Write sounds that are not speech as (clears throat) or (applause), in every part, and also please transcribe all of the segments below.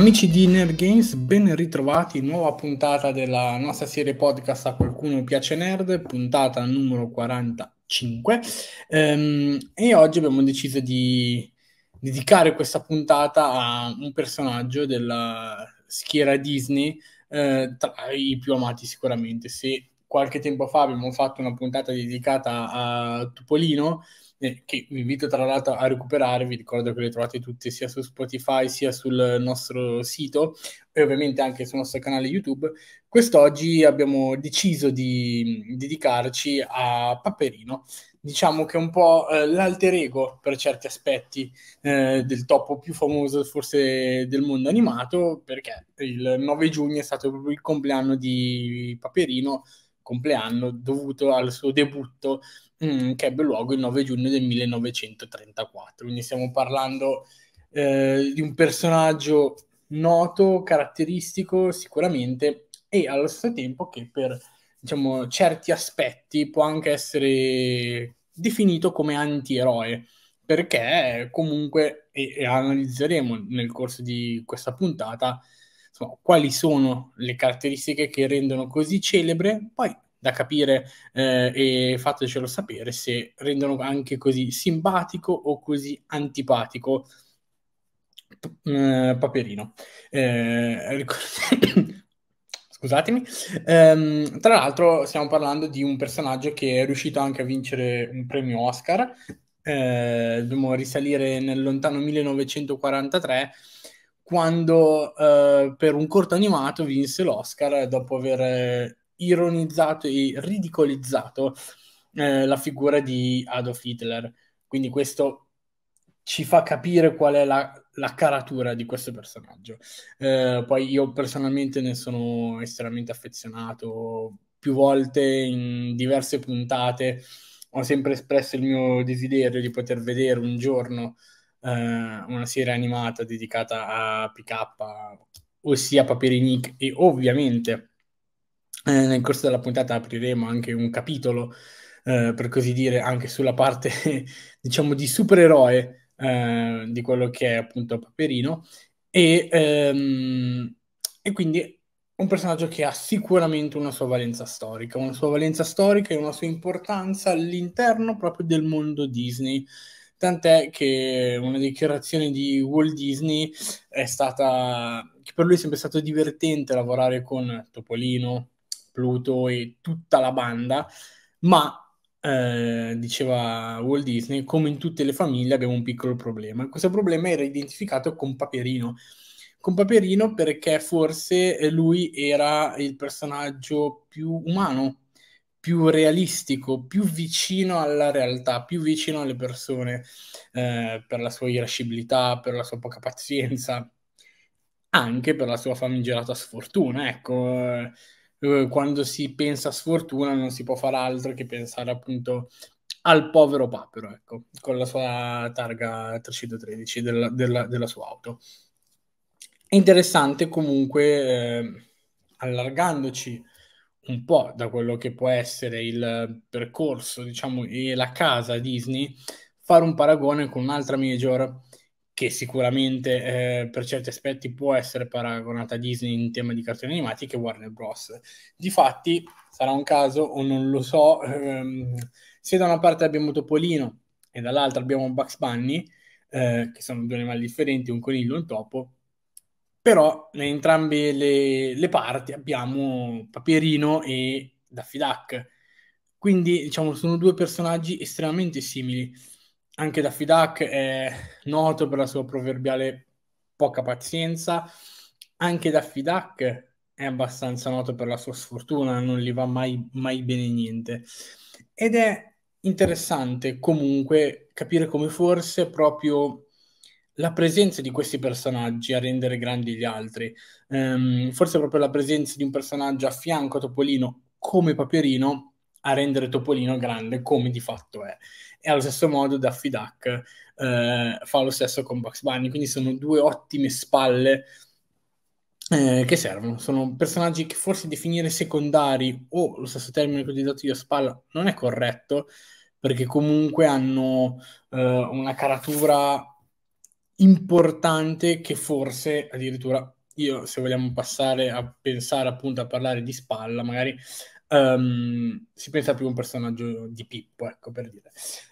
Amici di Nerd Games, ben ritrovati, nuova puntata della nostra serie podcast A qualcuno piace nerd, puntata numero 45 ehm, e oggi abbiamo deciso di dedicare questa puntata a un personaggio della schiera Disney eh, tra i più amati sicuramente. Se qualche tempo fa abbiamo fatto una puntata dedicata a Tupolino, che vi invito tra l'altro a recuperare, vi ricordo che le trovate tutte sia su Spotify sia sul nostro sito e ovviamente anche sul nostro canale YouTube. Quest'oggi abbiamo deciso di dedicarci a Paperino, diciamo che è un po' eh, l'alter ego per certi aspetti eh, del topo più famoso forse del mondo animato, perché il 9 giugno è stato proprio il compleanno di Paperino, compleanno dovuto al suo debutto Mm, che ebbe luogo il 9 giugno del 1934. Quindi stiamo parlando eh, di un personaggio noto, caratteristico sicuramente e allo stesso tempo che per diciamo, certi aspetti può anche essere definito come antieroe perché comunque e, e analizzeremo nel corso di questa puntata insomma, quali sono le caratteristiche che rendono così celebre poi da capire eh, e fatecelo sapere se rendono anche così simpatico o così antipatico eh, Paperino. Eh, ricord- (coughs) scusatemi. Ehm, tra l'altro stiamo parlando di un personaggio che è riuscito anche a vincere un premio Oscar. Eh, dobbiamo risalire nel lontano 1943 quando eh, per un corto animato vinse l'Oscar dopo aver ironizzato e ridicolizzato eh, la figura di Adolf Hitler. Quindi questo ci fa capire qual è la, la caratura di questo personaggio. Eh, poi io personalmente ne sono estremamente affezionato, più volte in diverse puntate ho sempre espresso il mio desiderio di poter vedere un giorno eh, una serie animata dedicata a PK, ossia Paperinic e ovviamente eh, nel corso della puntata apriremo anche un capitolo, eh, per così dire, anche sulla parte, (laughs) diciamo, di supereroe eh, di quello che è appunto Paperino. E, ehm, e, quindi un personaggio che ha sicuramente una sua valenza storica, una sua valenza storica e una sua importanza all'interno proprio del mondo Disney. Tant'è che una dichiarazione di Walt Disney è stata che per lui è sempre stato divertente lavorare con Topolino, Pluto e tutta la banda, ma eh, diceva Walt Disney, come in tutte le famiglie abbiamo un piccolo problema. Questo problema era identificato con Paperino. Con Paperino perché forse lui era il personaggio più umano, più realistico, più vicino alla realtà, più vicino alle persone, eh, per la sua irascibilità, per la sua poca pazienza, anche per la sua famigerata sfortuna. Ecco, eh. Eh, quando si pensa a sfortuna non si può fare altro che pensare appunto al povero papero, ecco, con la sua targa 313 della, della, della sua auto. Interessante comunque, eh, allargandoci un po' da quello che può essere il percorso, diciamo, e la casa Disney, fare un paragone con un'altra major che sicuramente eh, per certi aspetti può essere paragonata a Disney in tema di cartoni animati, che Warner Bros. Difatti, sarà un caso o non lo so, ehm, se da una parte abbiamo Topolino e dall'altra abbiamo Bugs Bunny, eh, che sono due animali differenti, un coniglio e un topo, però in entrambe le, le parti abbiamo Paperino e Daffy Duck. Quindi, diciamo, sono due personaggi estremamente simili anche da Fidak è noto per la sua proverbiale poca pazienza, anche da Fidak è abbastanza noto per la sua sfortuna, non gli va mai, mai bene niente. Ed è interessante comunque capire come forse proprio la presenza di questi personaggi a rendere grandi gli altri, ehm, forse proprio la presenza di un personaggio a fianco a Topolino come Paperino a rendere Topolino grande come di fatto è. E allo stesso modo Daffy Duck eh, fa lo stesso con Bugs Bunny, quindi sono due ottime spalle eh, che servono. Sono personaggi che forse definire secondari o lo stesso termine che ho utilizzato io, spalla, non è corretto, perché comunque hanno eh, una caratura importante che forse addirittura io, se vogliamo passare a pensare appunto a parlare di spalla, magari Um, si pensa più a un personaggio di Pippo, ecco per dire.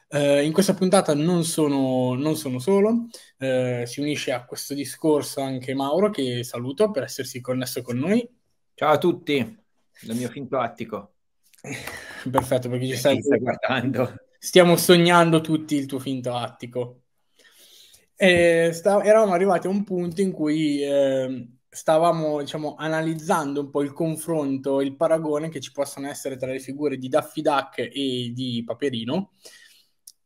Uh, in questa puntata non sono, non sono solo, uh, si unisce a questo discorso anche Mauro, che saluto per essersi connesso con noi. Ciao a tutti, il mio finto attico. (laughs) Perfetto, perché ci stai, stai guardando. Stiamo sognando tutti il tuo finto attico. Eh, sta- eravamo arrivati a un punto in cui eh, stavamo diciamo, analizzando un po' il confronto, il paragone che ci possono essere tra le figure di Daffy Duck e di Paperino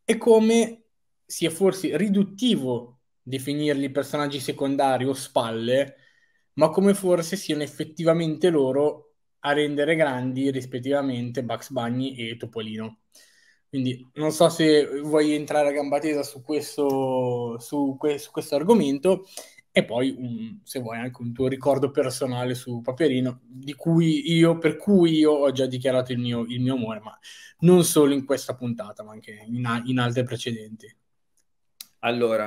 e come sia forse riduttivo definirli personaggi secondari o spalle, ma come forse siano effettivamente loro a rendere grandi rispettivamente Bugs Bunny e Topolino. Quindi non so se vuoi entrare a gamba tesa su questo, su que- su questo argomento e poi un, se vuoi anche un tuo ricordo personale su Paperino io, per cui io ho già dichiarato il mio, il mio, amore ma non solo in questa puntata ma anche in, in altre precedenti allora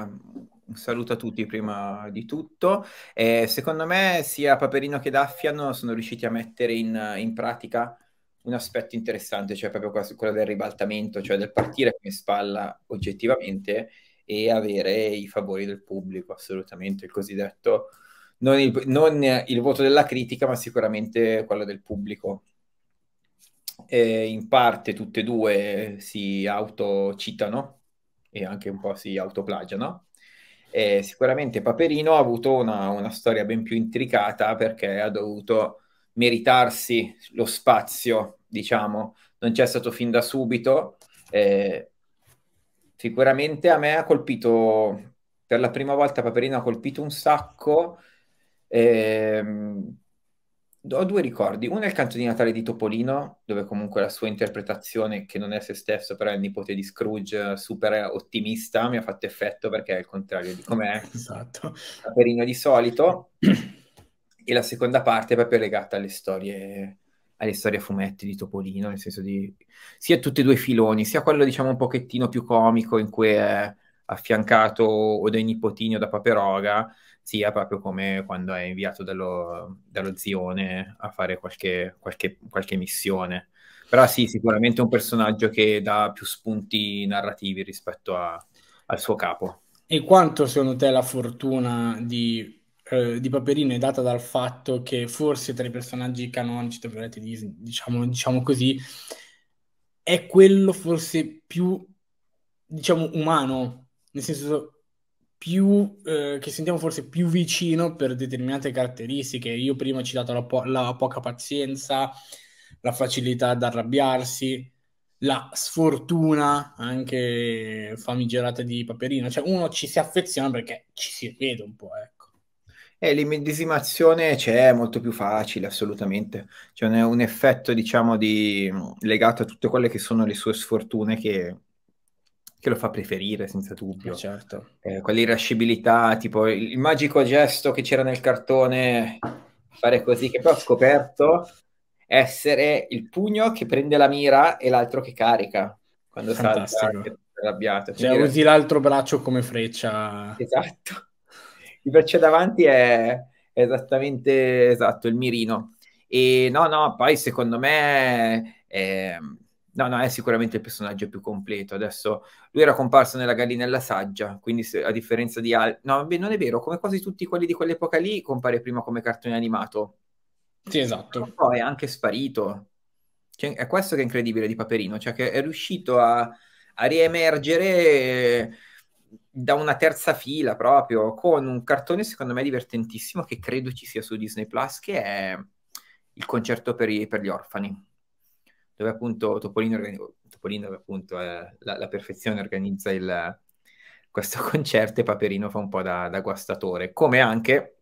un saluto a tutti prima di tutto eh, secondo me sia Paperino che Daffiano sono riusciti a mettere in, in pratica un aspetto interessante cioè proprio quello del ribaltamento cioè del partire come spalla oggettivamente e avere i favori del pubblico, assolutamente il cosiddetto, non il, non il voto della critica, ma sicuramente quello del pubblico. E in parte tutte e due si autocitano e anche un po' si autoplagiano. E sicuramente Paperino ha avuto una, una storia ben più intricata perché ha dovuto meritarsi lo spazio, diciamo, non c'è stato fin da subito. Eh, Sicuramente a me ha colpito, per la prima volta Paperino ha colpito un sacco. Ehm, ho due ricordi. Uno è il canto di Natale di Topolino, dove comunque la sua interpretazione, che non è se stesso, però è il nipote di Scrooge, super ottimista, mi ha fatto effetto perché è il contrario di com'è. (laughs) Esatto. Paperino di solito. E la seconda parte è proprio legata alle storie alle storie a fumetti di Topolino, nel senso di sia tutti e due i filoni, sia quello diciamo un pochettino più comico in cui è affiancato o dai nipotini o da Paperoga, sia proprio come quando è inviato dallo, dallo zione a fare qualche, qualche, qualche missione. Però sì, sicuramente è un personaggio che dà più spunti narrativi rispetto a, al suo capo. E quanto secondo te la fortuna di eh, di Paperino è data dal fatto che forse tra i personaggi canonici, diciamo, diciamo così, è quello forse più, diciamo, umano, nel senso più, eh, che sentiamo forse più vicino per determinate caratteristiche. Io prima ho citato la, po- la poca pazienza, la facilità ad arrabbiarsi, la sfortuna anche famigerata di Paperino. Cioè, uno ci si affeziona perché ci si vede un po', eh. E eh, l'immedesimazione c'è, è molto più facile, assolutamente. C'è un, un effetto, diciamo, di, mm, legato a tutte quelle che sono le sue sfortune che, che lo fa preferire, senza dubbio. Eh, certo. Eh, quell'irascibilità, tipo il, il magico gesto che c'era nel cartone, fare così, che poi ho scoperto essere il pugno che prende la mira e l'altro che carica quando Fantastico. salta arrabbiato. Cioè, usi l'altro braccio come freccia. Esatto il braccio davanti è esattamente esatto, il mirino. E no, no, poi secondo me è, ehm, no, no, è sicuramente il personaggio più completo. Adesso lui era comparso nella Gallinella Saggia, quindi se, a differenza di altri... No, beh, non è vero, come quasi tutti quelli di quell'epoca lì compare prima come cartone animato. Sì, esatto. poi è anche sparito. Cioè, è questo che è incredibile di Paperino, cioè che è riuscito a, a riemergere da una terza fila proprio, con un cartone secondo me divertentissimo che credo ci sia su Disney Plus, che è il concerto per, i, per gli orfani dove appunto Topolino, Topolino appunto, eh, la, la, perfezione organizza il, questo (laughs) concerto e Paperino fa un po' da, da guastatore, come anche,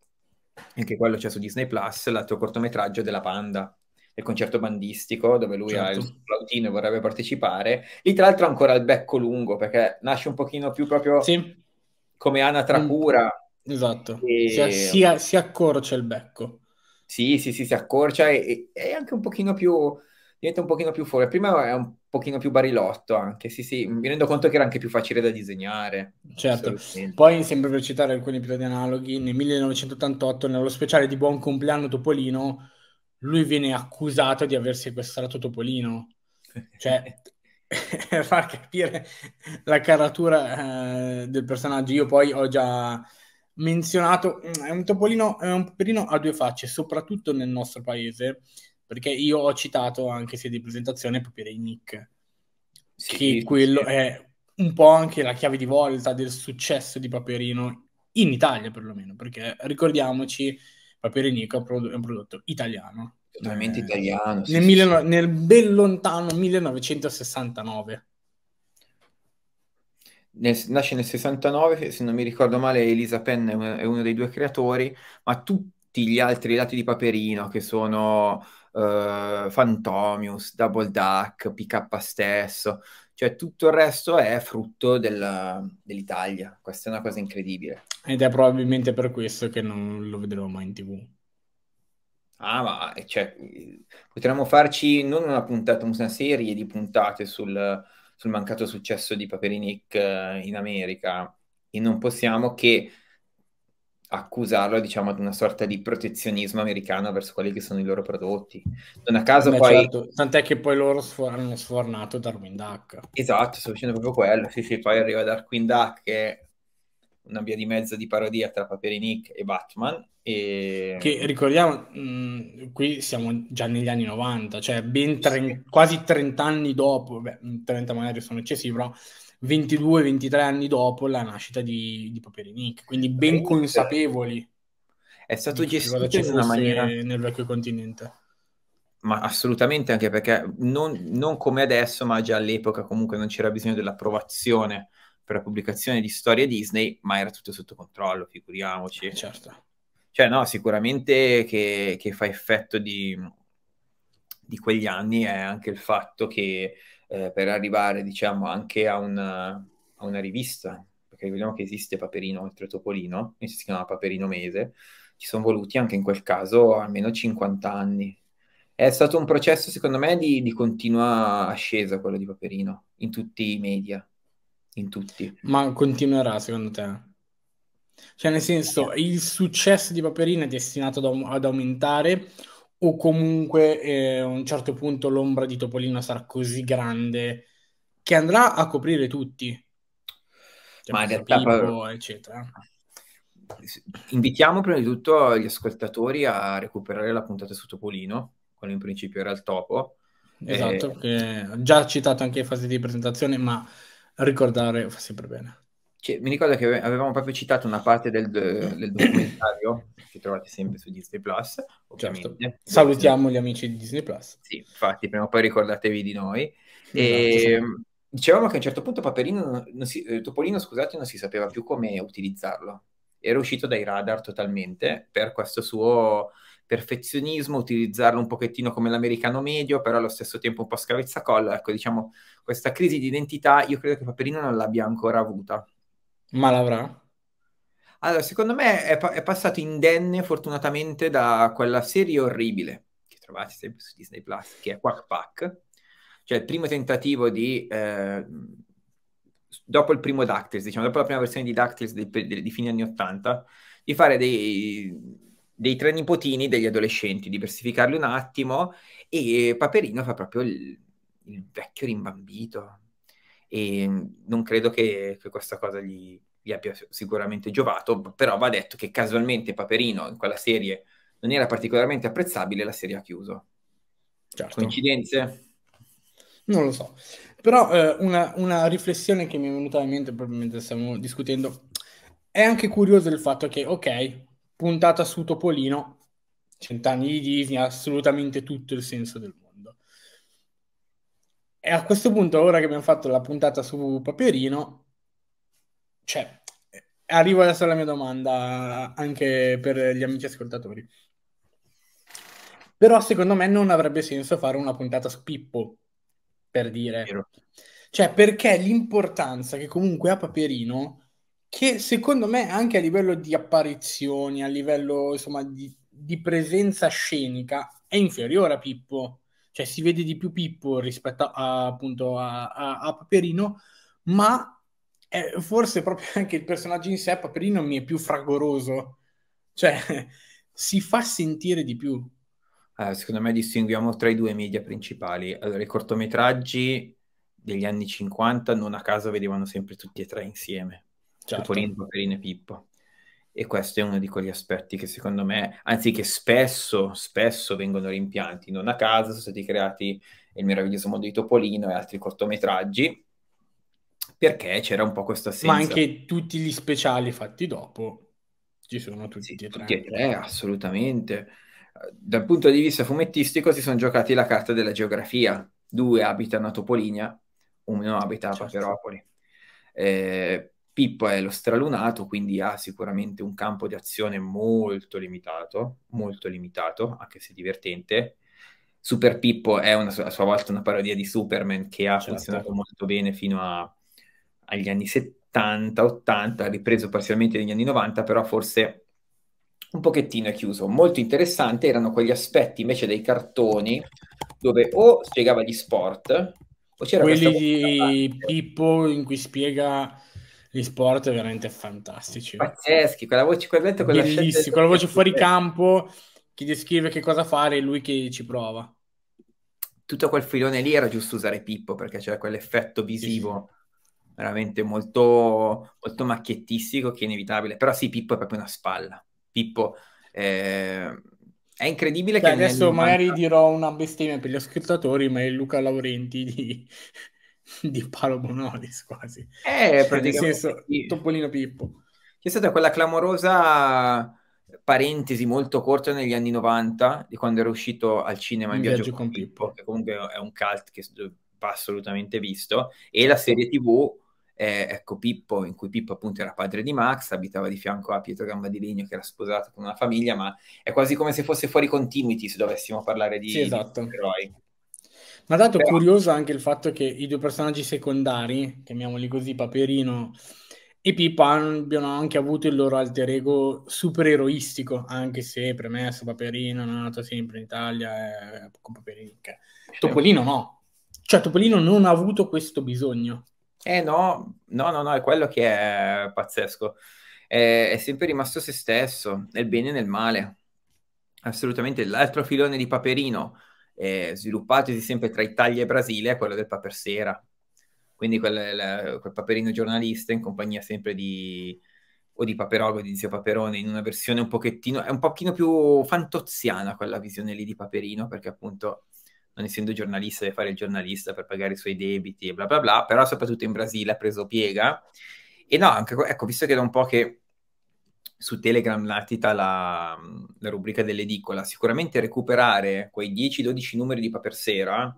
anche quello c'è su Disney Plus, l'altro cortometraggio della Panda, del concerto bandistico dove lui certo. ha il certo. flautino e vorrebbe partecipare. Lì tra l'altro ha ancora il becco lungo perché nasce un pochino più proprio sì. come anatra cura. Mm. esatto, e... si, si, si, accorcia il becco. Sì, sì, sì, si accorcia e, e anche un pochino più, diventa un pochino più fuori. Prima è un pochino più barilotto anche, sì sì, mi rendo conto che era anche più facile da disegnare. Certo, poi sempre per citare alcuni episodi analoghi, nel 1988, nello speciale di Buon Compleanno Topolino, lui viene accusato di aver sequestrato Topolino. Cioè, (laughs) far capire la caratura eh, del personaggio. Io poi ho già menzionato, mm, è un topolino, è un topolino a due facce, soprattutto nel nostro paese, perché io ho citato anche se di presentazione proprio dei Nick, sì, che quello sì. è un po' anche la chiave di volta del successo di Paperino in Italia perlomeno, perché ricordiamoci Paperinico è un prodotto italiano. Totalmente eh, italiano. Sì, nel, sì, milano- sì. nel ben lontano 1969. Nel, nasce nel 69, se non mi ricordo male, Elisa Penn è, un, è, uno dei due creatori, ma tutti gli altri lati di Paperino, che sono uh, eh, Fantomius, Double Duck, PK stesso, cioè tutto il resto è frutto della, dell'Italia. Questa è una cosa incredibile. Ed è probabilmente per questo che non lo vedremo mai in tv. Ah, ma eh, cioè, potremmo farci non una puntata, ma una serie di puntate sul, sul mancato successo di Paperinik eh, in America e non possiamo che accusarlo, diciamo, ad una sorta di protezionismo americano verso quelli che sono i loro prodotti. Non a caso Beh, poi... Certo. Tant'è che poi loro sfor- hanno sfornato Darwin Duck. Esatto, sto facendo proprio quello. Sì, sì, poi arriva Darwin Duck che una via di mezzo di parodia tra Paperinik e Batman. E... Che ricordiamo, mh, mm, qui siamo già negli anni 90, cioè tre- quasi 30 anni dopo, beh, 30 mm, magari sono eccessivi, però 22-23 anni dopo la nascita di, di Paperinik, quindi ben Beh, consapevoli. È stato gestito in una maniera... Nel vecchio continente. Ma assolutamente, anche perché non, non come adesso, ma già all'epoca comunque non c'era bisogno dell'approvazione per la pubblicazione di storie Disney, ma era tutto sotto controllo, figuriamoci. Eh, certo. Cioè, no, sicuramente che, che fa effetto di, di, quegli anni è anche il fatto che eh, per arrivare, diciamo, anche a una, a una rivista, perché vediamo che esiste Paperino oltre Topolino, si chiama Paperino Mese, ci sono voluti anche in quel caso almeno 50 anni. È stato un processo, secondo me, di, di continua ascesa quello di Paperino in tutti i media in tutti. Ma continuerà secondo te? Cioè, nel senso, eh. il successo di Paperino è destinato ad, ad aumentare o comunque eh, a un certo punto l'ombra di Topolino sarà così grande che andrà a coprire tutti? Cioè, Ma in realtà, Pippo, eccetera. Invitiamo prima di tutto gli ascoltatori a recuperare la puntata su Topolino, quello in principio era il topo. Esatto, eh... che già citato anche in fase di presentazione, ma ricordare fa sempre bene. Cioè, mi ricordo che avevamo proprio citato una parte del, del documentario (clears throat) che trovate sempre su Disney Plus. Certo. Salutiamo gli amici di Disney Plus. Sì, infatti, prima o poi ricordatevi di noi. Esatto, e, sì. Ehm, dicevamo che a un certo punto Paperino, si, eh, Topolino scusate, non si sapeva più come utilizzarlo. Era uscito dai radar totalmente per questo suo perfezionismo, utilizzarlo un pochettino come l'americano medio, però allo stesso tempo un po' scavezzacollo. Ecco, diciamo, questa crisi di identità io credo che Paperino non l'abbia ancora avuta. Ma l'avrà? Allora, secondo me è, pa- è passato indenne, fortunatamente, da quella serie orribile che trovate sempre su Disney Plus, che è Quack Pack, cioè il primo tentativo di. Eh, dopo il primo DuckTales, diciamo, dopo la prima versione di DuckTales di, di, fine anni 80, di fare dei, dei tre nipotini degli adolescenti, diversificarli un attimo e Paperino fa proprio il, il vecchio rimbambito e non credo che, che questa cosa gli, gli, abbia sicuramente giovato, però va detto che casualmente Paperino in quella serie non era particolarmente apprezzabile, la serie ha chiuso. Certo. Coincidenze? Non lo so, però eh, una, una riflessione che mi è venuta in mente proprio mentre stiamo discutendo è anche curioso il fatto che, ok, puntata su Topolino, cent'anni di Disney, assolutamente tutto il senso del mondo. E a questo punto, ora che abbiamo fatto la puntata su Paperino, cioè, arrivo adesso alla mia domanda anche per gli amici ascoltatori. Però secondo me non avrebbe senso fare una puntata su Pippo, per dire. Cioè, perché l'importanza che comunque ha Paperino che secondo me anche a livello di apparizioni, a livello insomma di, di presenza scenica è inferiore a Pippo, cioè si vede di più Pippo rispetto a, appunto a, a, a Paperino, ma è, forse proprio (laughs) anche il personaggio in sé Paperino mi è più fragoroso, cioè (laughs) si fa sentire di più. Eh, secondo me distinguiamo tra i due media principali. Allora, i cortometraggi degli anni 50 non a caso vedevano sempre tutti e tre insieme certo. Topolino, Paperino e Pippo. E questo è uno di quegli aspetti che secondo me, anzi che spesso, spesso vengono rimpianti. Non a caso sono stati creati Il meraviglioso mondo di Topolino e altri cortometraggi, perché c'era un po' questa sensazione. Ma anche tutti gli speciali fatti dopo ci sono tutti sì, e tre. Tutti e tre, assolutamente. Dal punto di vista fumettistico si sono giocati la carta della geografia. Due abitano a Topolinia, uno abita a certo. Paperopoli. Eh, Pippo è lo stralunato, quindi ha sicuramente un campo di azione molto limitato, molto limitato, anche se divertente. Super Pippo è una, a sua volta una parodia di Superman che ha certo. funzionato molto bene fino a, agli anni 70, 80, ripreso parzialmente negli anni 90, però forse un pochettino è chiuso. Molto interessante erano quegli aspetti invece dei cartoni dove o spiegava gli sport o c'era quelli di Pippo in cui spiega gli sport veramente fantastici. Pazzeschi, quella voce, quella, detto, quella, quella voce fuori campo che descrive che cosa fare e lui che ci prova. Tutto quel filone lì era giusto usare Pippo perché c'era quell'effetto visivo sì, sì. veramente molto, molto macchiettistico che è inevitabile. Però sì, Pippo è proprio una spalla. Pippo eh, è incredibile Beh, che... Adesso magari manca... dirò una bestemmia per gli ascoltatori, ma è Luca Laurenti di, (laughs) di Paolo Bonolis quasi. Eh, cioè, praticamente. Nel senso, sì. Topolino Pippo. C'è stata quella clamorosa parentesi molto corta negli anni 90 di quando era uscito al cinema in viaggio, viaggio con, con Pippo, Pippo, che comunque è un cult che va assolutamente visto, e la certo. serie tv eh, ecco Pippo, in cui Pippo appunto era padre di Max, abitava di fianco a Pietro Gambadiligno che era sposato con una famiglia, ma è quasi come se fosse fuori continuity se dovessimo parlare di, sì, esatto. di ma dato Però... curioso anche il fatto che i due personaggi secondari, chiamiamoli così, Paperino e Pippa, abbiano anche avuto il loro alter ego supereroistico, anche se premesso Paperino è nato sempre in Italia, eh, con Paperino. Che... Topolino no. Cioè Topolino non ha avuto questo bisogno. Eh no, no, no, no, è quello che è pazzesco. È, è sempre rimasto se stesso, nel bene e nel male. Assolutamente, l'altro filone di Paperino eh, sviluppatosi sempre tra Italia e Brasile è quello del Papersera, quindi quel, quel paperino giornalista in compagnia sempre di o di Paperogo, di Zio Paperone, in una versione un pochettino, è un pochino più fantoziana quella visione lì di Paperino, perché appunto non essendo giornalista deve fare il giornalista per pagare i suoi debiti e bla bla bla, però soprattutto in Brasile ha preso piega. E no, anche, ecco, visto che da un po' che su Telegram latita la, la rubrica dell'edicola. Sicuramente recuperare quei 10-12 numeri di Papersera,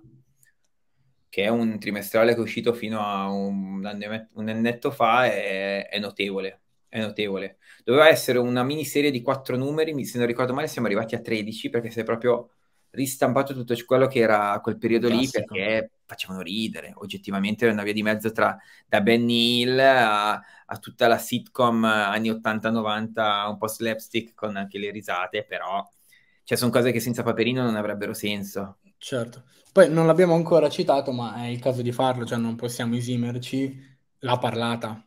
che è un trimestrale che è uscito fino a un, un annetto fa, è, è, notevole. È notevole. Doveva essere una miniserie di quattro numeri, se non ricordo male siamo arrivati a 13 perché sei proprio ristampato tutto quello che era quel periodo Classico. lì perché facevano ridere, oggettivamente era una via di mezzo tra da Ben Hill a, a tutta la sitcom anni 80-90, un po' slapstick con anche le risate, però cioè sono cose che senza Paperino non avrebbero senso. Certo, poi non l'abbiamo ancora citato, ma è il caso di farlo, cioè non possiamo esimerci la parlata.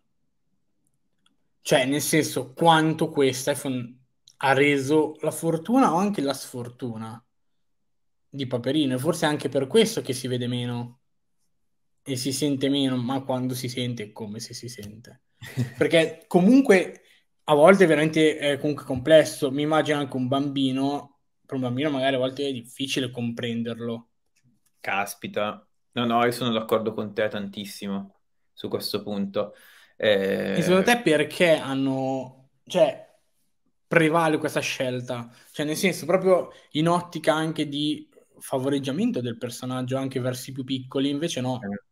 Cioè, nel senso, quanto questa fon- ha reso la fortuna o anche la sfortuna di Paperino e forse anche per questo che si vede meno e si sente meno, ma quando si sente è come se si sente. (laughs) Perché comunque a volte è veramente eh, comunque complesso, mi immagino anche un bambino, per un bambino magari a volte è difficile comprenderlo. Caspita, no no, io sono d'accordo con te tantissimo su questo punto. Eh... E secondo te perché hanno, cioè, prevale questa scelta? Cioè, nel senso, proprio in ottica anche di favoreggiamento del personaggio anche verso i più piccoli, invece no. Eh.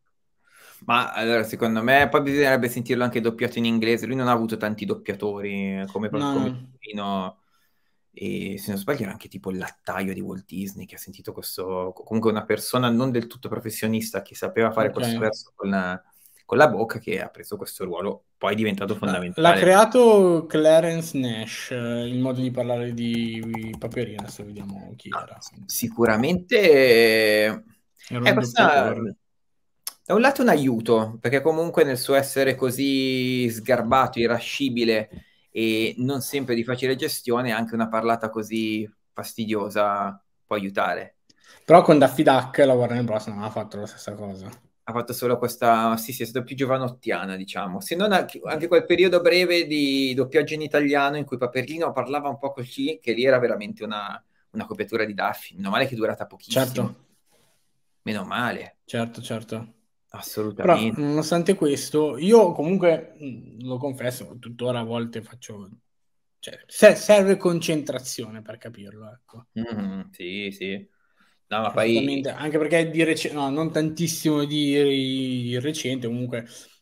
Ma allora, secondo me, poi bisognerebbe sentirlo anche doppiato in inglese. Lui non ha avuto tanti doppiatori eh, come proprio no. E se non sbaglio, era anche tipo il lattaio di Walt Disney che ha sentito questo. Comunque, una persona non del tutto professionista che sapeva fare okay. questo verso con, con la bocca che ha preso questo ruolo, poi è diventato fondamentale. L'ha creato Clarence Nash, eh, il modo di parlare di Paperina, se vediamo chi ah, era. Sicuramente era eh, è questa, da un lato un aiuto, perché comunque nel suo essere così sgarbato, irascibile e non sempre di facile gestione, anche una parlata così fastidiosa può aiutare. Però con Daffy Duck la Warner Bros. non ha fatto la stessa cosa ha fatto solo questa, sì sì, è stata più giovanottiana diciamo, se non anche, quel periodo breve di doppiaggio in italiano in cui Paperlino parlava un po' così, che lì era veramente una, una copiatura di Daffy, meno male che è durata pochissimo. Certo. Meno male. Certo, certo. Assolutamente. Però, nonostante questo, io comunque lo confesso, tuttora a volte faccio. Cioè, serve concentrazione per capirlo. Ecco. Mm-hmm, sì, sì. No, ma poi... Anche perché di rec- no, non tantissimo di recente, comunque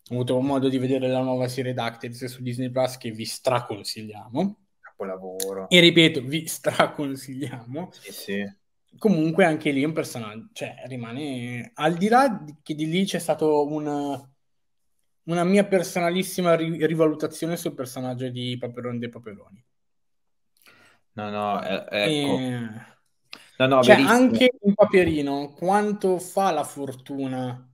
ho avuto modo di vedere la nuova serie Dactyls su Disney Plus che vi straconsigliamo. Capolavoro. E ripeto, vi straconsigliamo. Sì, sì. Comunque anche lì un personaggio, cioè rimane... Al di là che di lì c'è stata una, una mia personalissima ri- rivalutazione sul personaggio di Paperone dei Paperoni. No, no, eh, ecco. E No, no, cioè, anche un Paperino, quanto fa la fortuna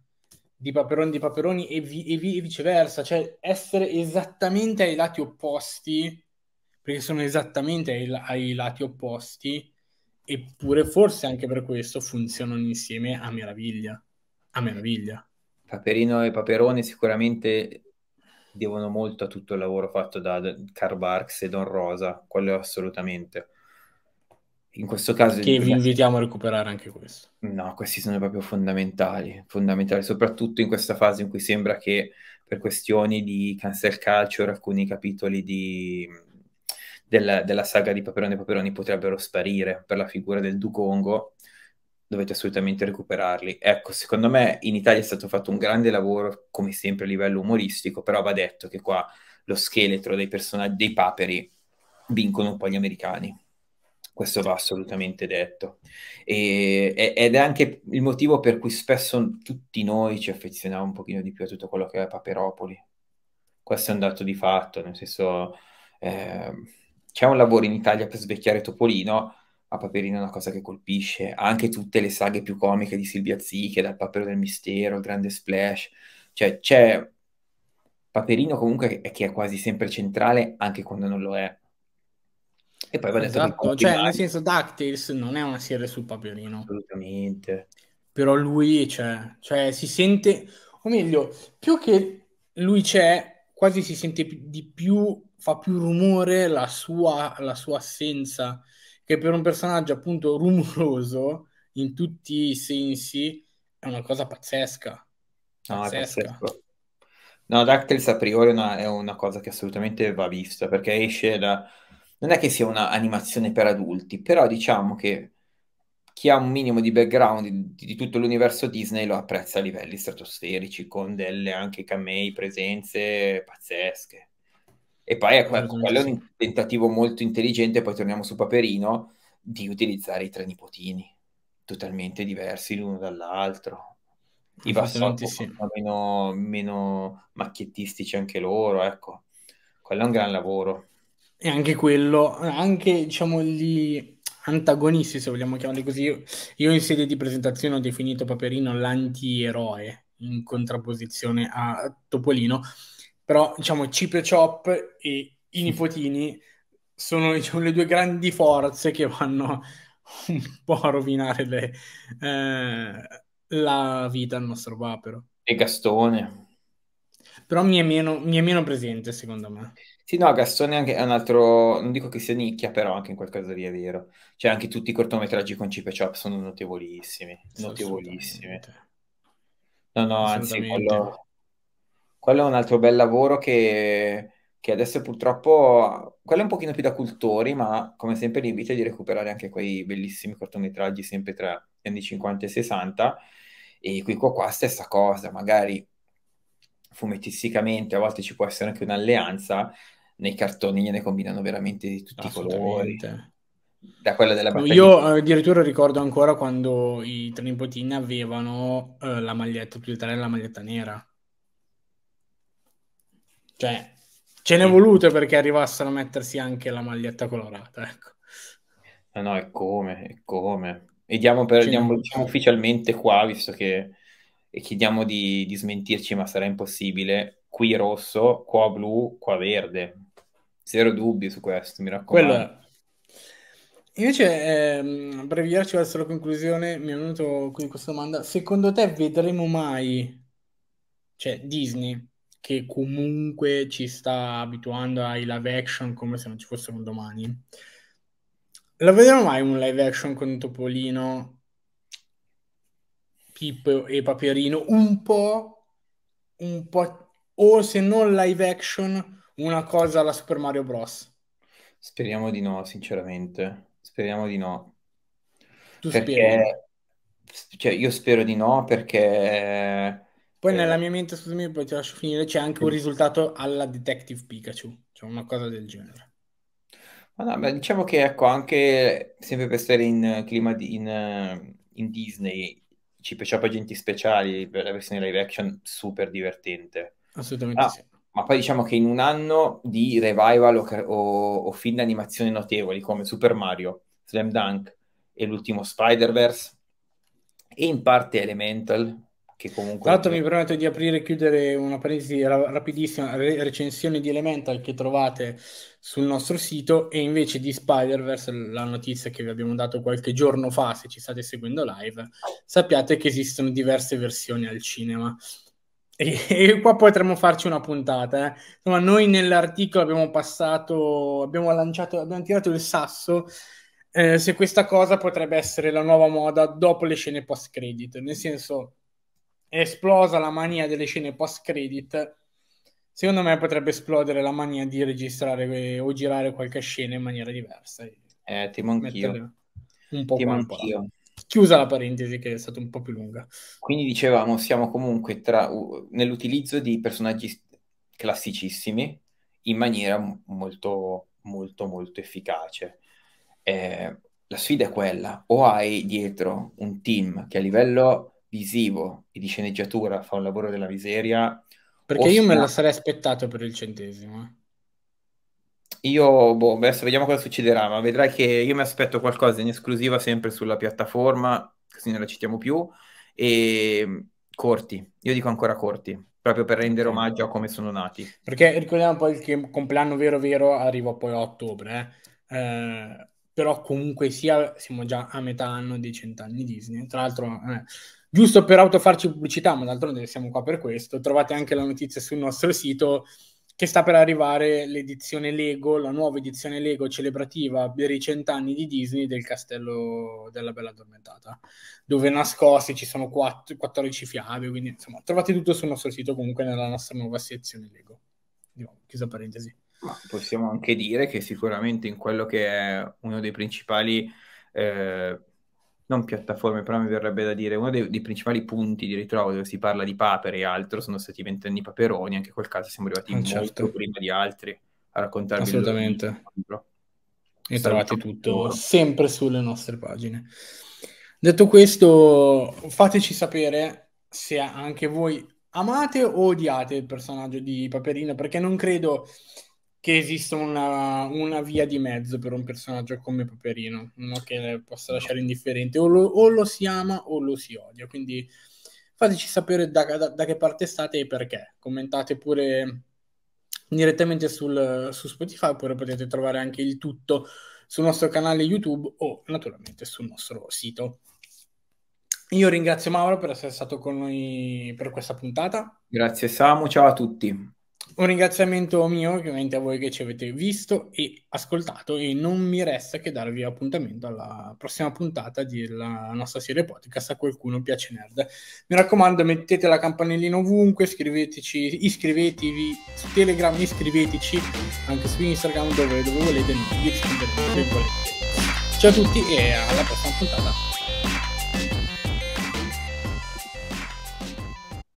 di Paperoni di Paperoni e, vi, e, vi, e viceversa? Cioè, essere esattamente ai lati opposti, perché sono esattamente ai, ai lati opposti, eppure forse anche per questo funzionano insieme a meraviglia. A meraviglia. Paperino e Paperone sicuramente devono molto a tutto il lavoro fatto da Carl Barks e Don Rosa, quello assolutamente in questo caso... Che vi invitiamo a recuperare anche questo. No, questi sono proprio fondamentali, fondamentali, soprattutto in questa fase in cui sembra che per questioni di cancel culture alcuni capitoli di, della, della saga di Paperone e Paperoni potrebbero sparire per la figura del Dugongo, dovete assolutamente recuperarli. Ecco, secondo me in Italia è stato fatto un grande lavoro, come sempre a livello umoristico, però va detto che qua lo scheletro dei personaggi, dei paperi, vincono un po' gli americani questo va assolutamente detto. E, ed è anche il motivo per cui spesso tutti noi ci affezioniamo un pochino di più a tutto quello che è Paperopoli. Questo è un dato di fatto, nel senso eh, c'è un lavoro in Italia per svecchiare Topolino, a Paperino è una cosa che colpisce, anche tutte le saghe più comiche di Silvia Ziche, dal Papero del Mistero, il Grande Splash, cioè c'è Paperino comunque che è quasi sempre centrale anche quando non lo è e poi va detto esatto. cioè, nel senso, DuckTales non è una serie sul paperino. Assolutamente. Però lui c'è, cioè, cioè si sente, o meglio, più che lui c'è, quasi si sente di più, fa più rumore la sua, la sua assenza, che per un personaggio appunto rumoroso, in tutti i sensi, è una cosa pazzesca. pazzesca. No, No, DuckTales a priori è una, è una cosa che assolutamente va vista, perché esce da non è che sia un'animazione per adulti, però diciamo che chi ha un minimo di background di, di, tutto l'universo Disney lo apprezza a livelli stratosferici, con delle anche camei, presenze pazzesche. E poi ecco, ecco, quello è un tentativo molto intelligente, poi torniamo su Paperino, di utilizzare i tre nipotini, totalmente diversi l'uno dall'altro. I bassotti sono meno, meno macchiettistici anche loro, ecco. Quello è un gran lavoro. E anche quello, anche diciamo gli antagonisti, se vogliamo chiamarli così, io, in sede di presentazione ho definito Paperino l'antieroe in contrapposizione a Topolino, però diciamo e Chop e i nipotini sono diciamo, le due grandi forze che vanno un po' a rovinare le, eh, la vita al nostro papero. E Gastone. Però mi è meno, mi è meno presente secondo me. Sì, no, Gastone anche è un altro, non dico che sia nicchia, però anche in qualcosa caso lì è vero. Cioè anche tutti i cortometraggi con Chip e Chop sono notevolissimi, notevolissimi. No, no, anzi, quello, quello, è un altro bel lavoro che, che, adesso purtroppo, quello è un pochino più da cultori, ma come sempre li invito a recuperare anche quei bellissimi cortometraggi sempre tra gli anni 50 e 60 e qui qua, qua stessa cosa, magari fumettisticamente a volte ci può essere anche un'alleanza, nei cartoni ne combinano veramente di tutti i colori. Da quella della battaglia. Io eh, addirittura ricordo ancora quando i tre nipotini avevano eh, la maglietta più e la maglietta nera. Cioè, ce n'è sì. volute perché arrivassero a mettersi anche la maglietta colorata, ecco. No, no, è come, è come. E diamo, per, diamo diciamo, ufficialmente qua, visto che e chiediamo di, di smentirci, ma sarà impossibile, qui rosso, qua blu, qua verde Zero dubbi su questo, mi raccomando. Quello è. Invece, ehm, abbreviarci verso la conclusione, mi è venuto qui questa domanda. Secondo te vedremo mai, cioè Disney, che comunque ci sta abituando ai live action come se non ci fossero un domani, la vedremo mai un live action con Topolino, Pippo e Paperino? Un po', un po', o se non live action una cosa alla Super Mario Bros. Speriamo di no, sinceramente. Speriamo di no. Tu perché... speri? Cioè, io spero di no perché... Poi eh... nella mia mente, scusami, poi ti lascio finire, c'è anche un mm. risultato alla Detective Pikachu, cioè una cosa del genere. Ma no, ma diciamo che ecco, anche sempre per stare in clima di, in, in Disney, ci piaceva Agenti Speciali per la versione live action super divertente. Assolutamente ah, sì ma poi diciamo che in un anno di revival o, o, o film d'animazione notevoli come Super Mario, Slam Dunk e l'ultimo Spider-Verse e in parte Elemental, che comunque... Tra l'altro mi permetto di aprire e chiudere una parentesi ra- rapidissima, re- recensione di Elemental che trovate sul nostro sito e invece di Spider-Verse, la notizia che vi abbiamo dato qualche giorno fa, se ci state seguendo live, sappiate che esistono diverse versioni al cinema e qua potremmo farci una puntata. Eh. Insomma, noi nell'articolo abbiamo passato, abbiamo lanciato, abbiamo tirato il sasso eh, se questa cosa potrebbe essere la nuova moda dopo le scene post-credit. Nel senso, è esplosa la mania delle scene post-credit. Secondo me potrebbe esplodere la mania di registrare eh, o girare qualche scena in maniera diversa. Eh, temo anch'io. Un po' temo anch'io. Chiusa la parentesi che è stata un po' più lunga. Quindi dicevamo, siamo comunque tra, uh, nell'utilizzo di personaggi classicissimi in maniera molto, molto, molto efficace. Eh, la sfida è quella, o hai dietro un team che a livello visivo e di sceneggiatura fa un lavoro della miseria. Perché io me la sarei aspettato per il centesimo. Eh io, boh, adesso vediamo cosa succederà, ma vedrai che io mi aspetto qualcosa in esclusiva sempre sulla piattaforma, così non la citiamo più, e mm, corti, io dico ancora corti, proprio per rendere omaggio a come sono nati. Perché ricordiamo poi che il compleanno vero vero arriva poi a ottobre, eh? Eh, però comunque sia siamo già a metà anno dei cent'anni Disney, tra l'altro... Eh, giusto per autofarci pubblicità, ma d'altronde siamo qua per questo. Trovate anche la notizia sul nostro sito che sta per arrivare l'edizione Lego, la nuova edizione Lego celebrativa per i cent'anni di Disney del castello della Bella Addormentata, dove nascosti ci sono 4, 14 fiabe, quindi insomma trovate tutto sul nostro sito comunque nella nostra nuova sezione Lego. chiusa parentesi. possiamo anche dire che sicuramente in quello che è uno dei principali eh, non piattaforme, però mi verrebbe da dire, uno dei, dei principali punti di ritrovo dove si parla di papere e altro sono stati i ventenni paperoni, anche in quel caso siamo arrivati ah, certo. prima di altri a raccontarvi Assolutamente. E trovate tutto sempre sulle nostre pagine. Detto questo, fateci sapere se anche voi amate o odiate il personaggio di Paperino, perché non credo che esista una, una, via di mezzo per un personaggio come Paperino, no? che possa lasciare indifferente, o lo, o lo, si ama o lo si odia, quindi fateci sapere da, da, da che parte state e perché, commentate pure direttamente sul, su Spotify, oppure potete trovare anche il tutto sul nostro canale YouTube o naturalmente sul nostro sito. Io ringrazio Mauro per essere stato con noi per questa puntata. Grazie Samu, ciao a tutti. Un ringraziamento mio ovviamente a voi che ci avete visto e ascoltato e non mi resta che darvi appuntamento alla prossima puntata della nostra serie podcast a qualcuno piace nerd. Mi raccomando mettete la campanellina ovunque, iscrivetevi su Telegram, iscriveteci anche su Instagram dove, dove volete, volete. Ciao a tutti e alla prossima puntata.